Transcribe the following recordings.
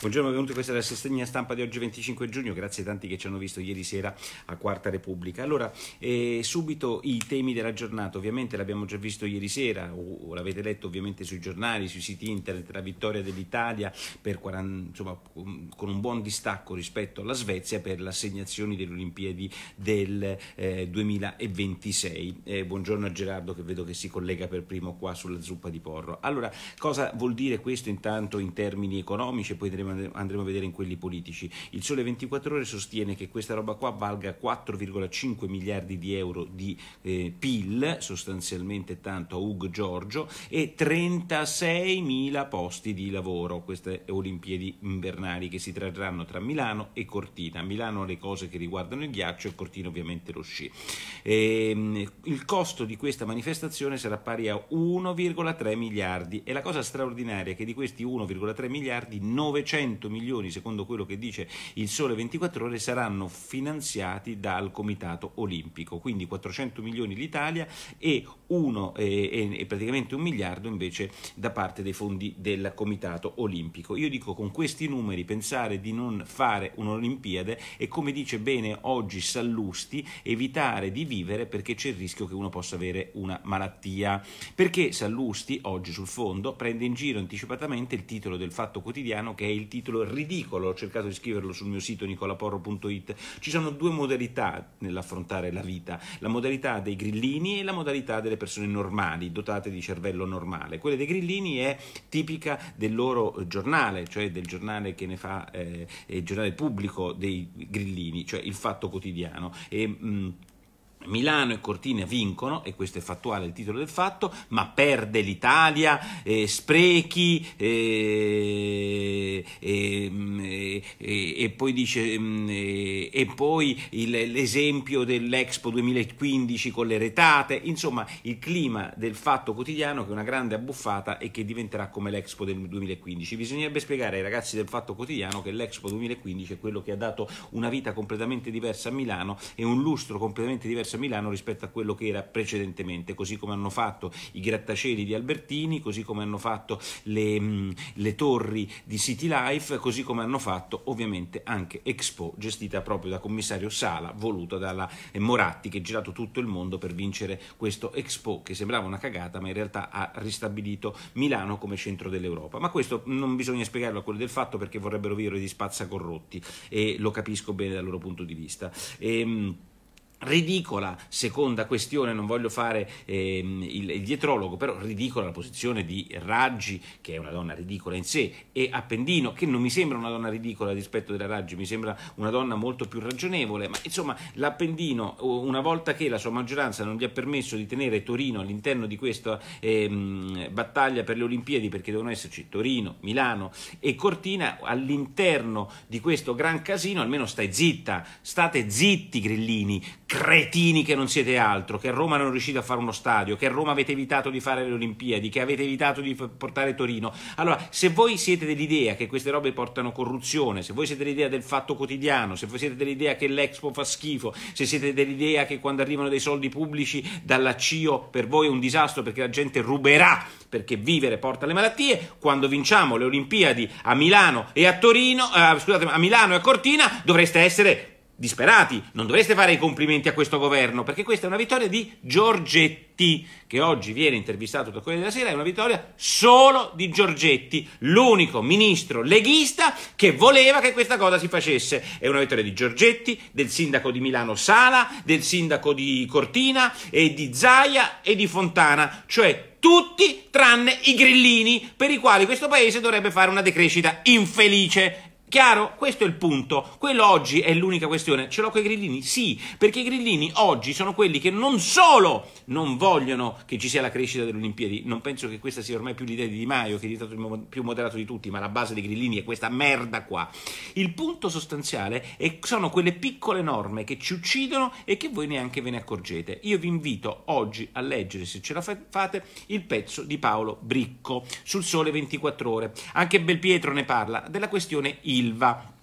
Buongiorno, benvenuti, questa è la sestegna stampa di oggi 25 giugno, grazie a tanti che ci hanno visto ieri sera a Quarta Repubblica. Allora, eh, subito i temi della giornata, ovviamente l'abbiamo già visto ieri sera, o, o l'avete letto ovviamente sui giornali, sui siti internet, la vittoria dell'Italia con un buon distacco rispetto alla Svezia per le assegnazioni delle Olimpiadi del eh, 2026. Eh, buongiorno a Gerardo che vedo che si collega per primo qua sulla zuppa di porro. Allora, cosa vuol dire questo intanto in termini economici? e Poi andremo andremo a vedere in quelli politici. Il Sole 24 Ore sostiene che questa roba qua valga 4,5 miliardi di euro di eh, PIL, sostanzialmente tanto a Ug Giorgio, e 36 mila posti di lavoro, queste Olimpiadi invernali che si trarranno tra Milano e Cortina. Milano le cose che riguardano il ghiaccio e Cortina ovviamente lo sci. E, ehm, il costo di questa manifestazione sarà pari a 1,3 miliardi e la cosa straordinaria è che di questi 1,3 miliardi 900 100 milioni, secondo quello che dice il Sole 24 Ore, saranno finanziati dal Comitato Olimpico, quindi 400 milioni l'Italia e, e, e praticamente un miliardo invece da parte dei fondi del Comitato Olimpico. Io dico con questi numeri pensare di non fare un'Olimpiade e come dice bene oggi Sallusti, evitare di vivere perché c'è il rischio che uno possa avere una malattia. Perché Sallusti oggi sul fondo prende in giro anticipatamente il titolo del Fatto Quotidiano che è il titolo ridicolo, ho cercato di scriverlo sul mio sito nicolaporro.it. Ci sono due modalità nell'affrontare la vita, la modalità dei grillini e la modalità delle persone normali, dotate di cervello normale. Quella dei grillini è tipica del loro giornale, cioè del giornale che ne fa eh, il giornale pubblico dei grillini, cioè il fatto quotidiano. E, mh, mm, Milano e Cortina vincono, e questo è fattuale il titolo del fatto, ma perde l'Italia, eh, sprechi, eh, eh, mm, eh e poi dice, mm, eh, e poi il, l'esempio dell'Expo 2015 con le retate, insomma il clima del fatto quotidiano che è una grande abbuffata e che diventerà come l'Expo del 2015. Bisognerebbe spiegare ai ragazzi del fatto quotidiano che l'Expo 2015 è quello che ha dato una vita completamente diversa a Milano e un lustro completamente diverso diverso a Milano rispetto a quello che era precedentemente, così come hanno fatto i grattacieli di Albertini, così come hanno fatto le, mm, le torri di City Life, così come hanno fatto ovviamente anche Expo, gestita proprio da commissario Sala, voluta dalla eh, Moratti, che ha girato tutto il mondo per vincere questo Expo, che sembrava una cagata, ma in realtà ha ristabilito Milano come centro dell'Europa. Ma questo non bisogna spiegarlo a quelli del fatto perché vorrebbero vivere di spazza corrotti e lo capisco bene dal loro punto di vista. E, ehm, Ridicola, seconda questione, non voglio fare ehm, il, il, dietrologo, però ridicola la posizione di Raggi, che è una donna ridicola in sé, e Appendino, che non mi sembra una donna ridicola rispetto della Raggi, mi sembra una donna molto più ragionevole, ma insomma l'Appendino, una volta che la sua maggioranza non gli ha permesso di tenere Torino all'interno di questa ehm, battaglia per le Olimpiadi, perché devono esserci Torino, Milano e Cortina, all'interno di questo gran casino almeno stai zitta, state zitti grillini, cretini che non siete altro, che a Roma non riuscite a fare uno stadio, che a Roma avete evitato di fare le Olimpiadi, che avete evitato di portare Torino. Allora, se voi siete dell'idea che queste robe portano corruzione, se voi siete dell'idea del fatto quotidiano, se voi siete dell'idea che l'Expo fa schifo, se siete dell'idea che quando arrivano dei soldi pubblici dalla CIO per voi è un disastro perché la gente ruberà perché vivere porta le malattie, quando vinciamo le Olimpiadi a Milano e a Torino, eh, scusate, a Milano e a Cortina, dovreste essere disperati, non dovreste fare i complimenti a questo governo, perché questa è una vittoria di Giorgetti, che oggi viene intervistato da Corriere della Sera, è una vittoria solo di Giorgetti, l'unico ministro leghista che voleva che questa cosa si facesse. È una vittoria di Giorgetti, del sindaco di Milano Sala, del sindaco di Cortina e di Zaia e di Fontana, cioè tutti tranne i grillini, per i quali questo paese dovrebbe fare una decrescita infelice Chiaro? Questo è il punto. Quello oggi è l'unica questione. Ce l'ho con i grillini? Sì, perché i grillini oggi sono quelli che non solo non vogliono che ci sia la crescita delle Olimpiadi, non penso che questa sia ormai più l'idea di Di Maio, che è diventato il più moderato di tutti, ma la base dei grillini è questa merda qua. Il punto sostanziale è, sono quelle piccole norme che ci uccidono e che voi neanche ve ne accorgete. Io vi invito oggi a leggere, se ce la fate, il pezzo di Paolo Bricco sul Sole 24 Ore. Anche Belpietro ne parla della questione IVA Silva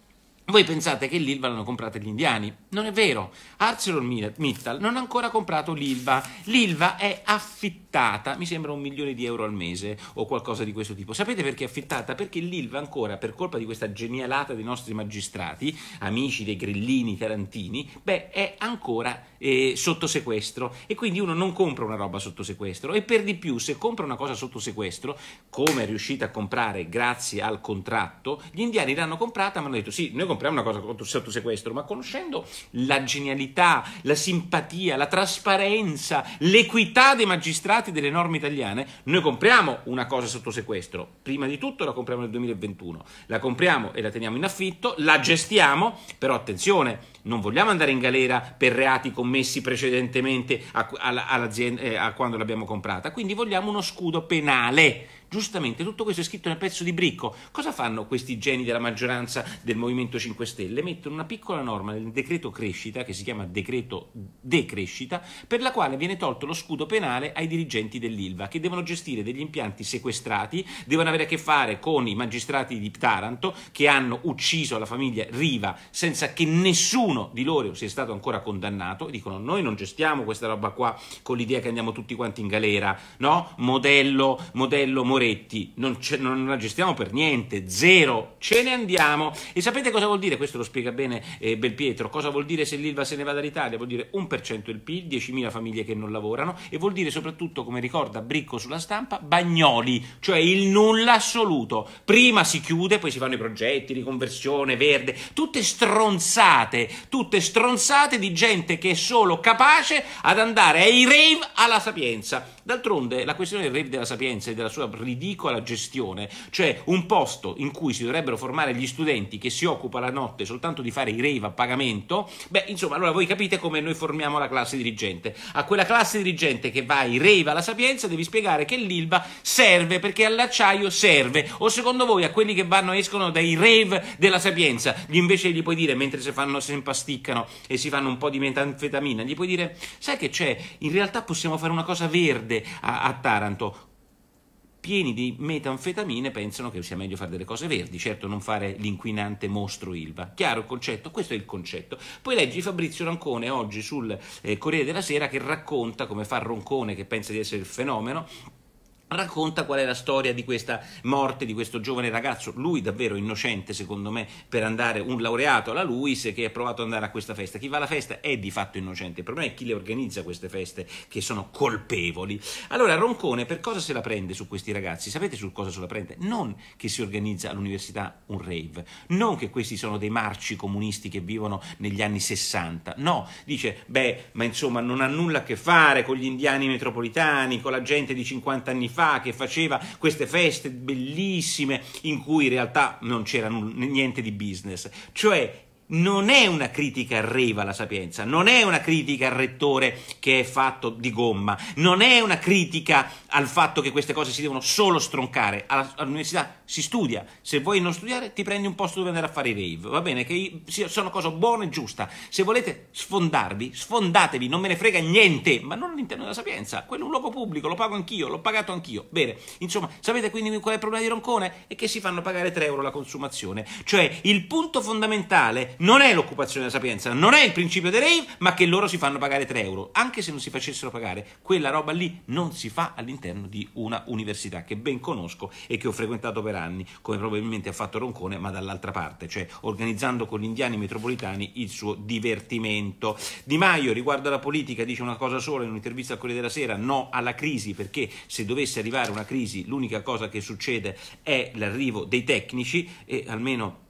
voi pensate che l'Ilva l'hanno comprata gli indiani? Non è vero. ArcelorMittal non ha ancora comprato l'Ilva. L'Ilva è affittata, mi sembra un milione di euro al mese o qualcosa di questo tipo. Sapete perché è affittata? Perché l'Ilva ancora, per colpa di questa genialata dei nostri magistrati, amici dei grillini tarantini, beh, è ancora eh, sotto sequestro e quindi uno non compra una roba sotto sequestro e per di più se compra una cosa sotto sequestro, come è riuscita a comprare grazie al contratto, gli indiani l'hanno comprata ma hanno detto sì, noi compriamo compriamo una cosa sotto sequestro, ma conoscendo la genialità, la simpatia, la trasparenza, l'equità dei magistrati delle norme italiane, noi compriamo una cosa sotto sequestro. Prima di tutto la compriamo nel 2021, la compriamo e la teniamo in affitto, la gestiamo, però attenzione, non vogliamo andare in galera per reati commessi precedentemente a, a, eh, a quando l'abbiamo comprata, quindi vogliamo uno scudo penale Giustamente, tutto questo è scritto nel pezzo di Bricco. Cosa fanno questi geni della maggioranza del Movimento 5 Stelle? Mettono una piccola norma nel decreto crescita, che si chiama decreto decrescita, per la quale viene tolto lo scudo penale ai dirigenti dell'ILVA, che devono gestire degli impianti sequestrati, devono avere a che fare con i magistrati di Taranto, che hanno ucciso la famiglia Riva senza che nessuno di loro sia stato ancora condannato, e dicono noi non gestiamo questa roba qua con l'idea che andiamo tutti quanti in galera, no? Modello, modello, modello Moretti, non, non, la gestiamo per niente, zero, ce ne andiamo. E sapete cosa vuol dire? Questo lo spiega bene eh, Belpietro. Cosa vuol dire se l'Ilva se ne va dall'Italia? Vuol dire 1% il PIL, 10.000 famiglie che non lavorano e vuol dire soprattutto, come ricorda Bricco sulla stampa, Bagnoli, cioè il nulla assoluto. Prima si chiude, poi si fanno i progetti, riconversione, verde, tutte stronzate, tutte stronzate di gente che è solo capace ad andare ai rave alla sapienza. D'altronde la questione del rave della sapienza e della sua ridicola gestione, cioè un posto in cui si dovrebbero formare gli studenti che si occupa la notte soltanto di fare i rave a pagamento, beh, insomma, allora voi capite come noi formiamo la classe dirigente. A quella classe dirigente che va ai rave alla Sapienza devi spiegare che l'Ilva serve perché all'acciaio serve. O secondo voi a quelli che vanno e escono dai rave della Sapienza, gli invece gli puoi dire mentre si, fanno, si impasticcano e si fanno un po' di metanfetamina, gli puoi dire "Sai che c'è? In realtà possiamo fare una cosa verde a, a Taranto pieni di metanfetamine pensano che sia meglio fare delle cose verdi, certo non fare l'inquinante mostro Ilva. Chiaro il concetto? Questo è il concetto. Poi leggi Fabrizio Rancone oggi sul eh, Corriere della Sera che racconta come fa Roncone che pensa di essere il fenomeno racconta qual è la storia di questa morte di questo giovane ragazzo, lui davvero innocente secondo me, per andare un laureato alla Luis che ha provato ad andare a questa festa. Chi va alla festa è di fatto innocente, il problema è chi le organizza queste feste che sono colpevoli. Allora Roncone per cosa se la prende su questi ragazzi? Sapete su cosa se la prende? Non che si organizza all'università un rave, non che questi sono dei marci comunisti che vivono negli anni 60, no, dice beh ma insomma non ha nulla a che fare con gli indiani metropolitani, con la gente di 50 anni fa, fa che faceva queste feste bellissime in cui in realtà non c'era niente di business. Cioè non è una critica al Reva la Sapienza, non è una critica al rettore che è fatto di gomma, non è una critica al fatto che queste cose si devono solo stroncare. All'università si studia, se vuoi non studiare ti prendi un posto dove andare a fare i rave, va bene? Che sono cose buone e giusta. Se volete sfondarvi, sfondatevi, non me ne frega niente, ma non all'interno della Sapienza, quello è un luogo pubblico, lo pago anch'io, l'ho pagato anch'io. Bene, insomma, sapete quindi qual è il problema di Roncone? È che si fanno pagare 3 euro la consumazione. Cioè, il punto fondamentale non è l'occupazione della sapienza, non è il principio dei rave, ma che loro si fanno pagare 3 euro. Anche se non si facessero pagare, quella roba lì non si fa all'interno di una università che ben conosco e che ho frequentato per anni, come probabilmente ha fatto Roncone, ma dall'altra parte, cioè organizzando con gli indiani metropolitani il suo divertimento. Di Maio, riguardo alla politica, dice una cosa sola in un'intervista al Corriere della Sera, no alla crisi, perché se dovesse arrivare una crisi l'unica cosa che succede è l'arrivo dei tecnici e almeno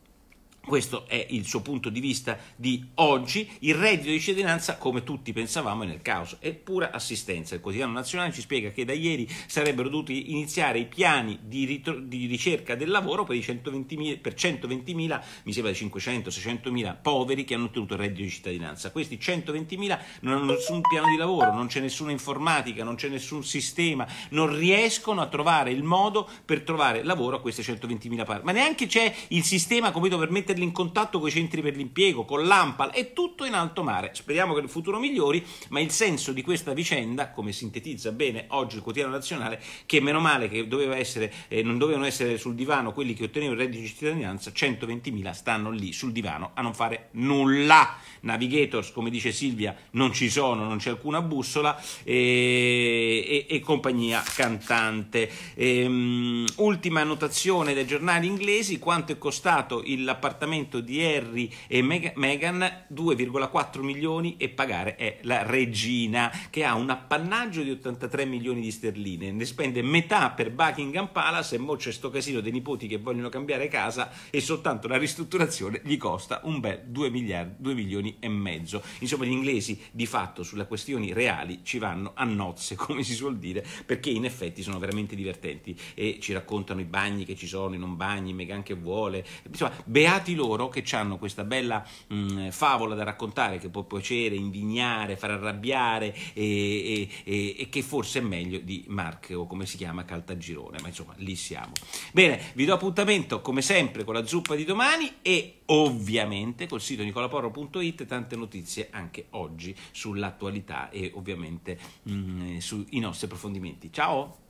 questo è il suo punto di vista di oggi. Il reddito di cittadinanza, come tutti pensavamo, è nel caos, è pura assistenza. Il quotidiano nazionale ci spiega che da ieri sarebbero dovuti iniziare i piani di, di ricerca del lavoro per 120.000, per 120.000, mi sembra di 500-600.000 poveri che hanno ottenuto il reddito di cittadinanza. Questi 120.000 non hanno nessun piano di lavoro, non c'è nessuna informatica, non c'è nessun sistema, non riescono a trovare il modo per trovare lavoro a queste 120.000 persone. Ma neanche c'è il sistema, capito, per mettere metterli in contatto con i centri per l'impiego, con l'AMPAL, è tutto in alto mare. Speriamo che il futuro migliori, ma il senso di questa vicenda, come sintetizza bene oggi il quotidiano nazionale, che meno male che doveva essere, eh, non dovevano essere sul divano quelli che ottenevano il reddito di cittadinanza, 120.000 stanno lì sul divano a non fare nulla. Navigators, come dice Silvia, non ci sono, non c'è alcuna bussola e, eh, e, e compagnia cantante. E, um, ultima annotazione dai giornali inglesi, quanto è costato l'appartamento appartamento di Harry e Meghan 2,4 milioni e pagare è la regina che ha un appannaggio di 83 milioni di sterline, ne spende metà per Buckingham Palace e mo c'è sto casino dei nipoti che vogliono cambiare casa e soltanto la ristrutturazione gli costa un bel 2, miliardi, 2 milioni e mezzo. Insomma gli inglesi di fatto sulle questioni reali ci vanno a nozze come si suol dire perché in effetti sono veramente divertenti e ci raccontano i bagni che ci sono, i non bagni, Megan che vuole, insomma beati loro che hanno questa bella mh, mm, favola da raccontare che può piacere, indignare, far arrabbiare e, e, e, che forse è meglio di Mark o come si chiama Caltagirone, ma insomma lì siamo. Bene, vi do appuntamento come sempre con la zuppa di domani e ovviamente col sito nicolaporro.it tante notizie anche oggi sull'attualità e ovviamente mh, mm, sui nostri approfondimenti. Ciao!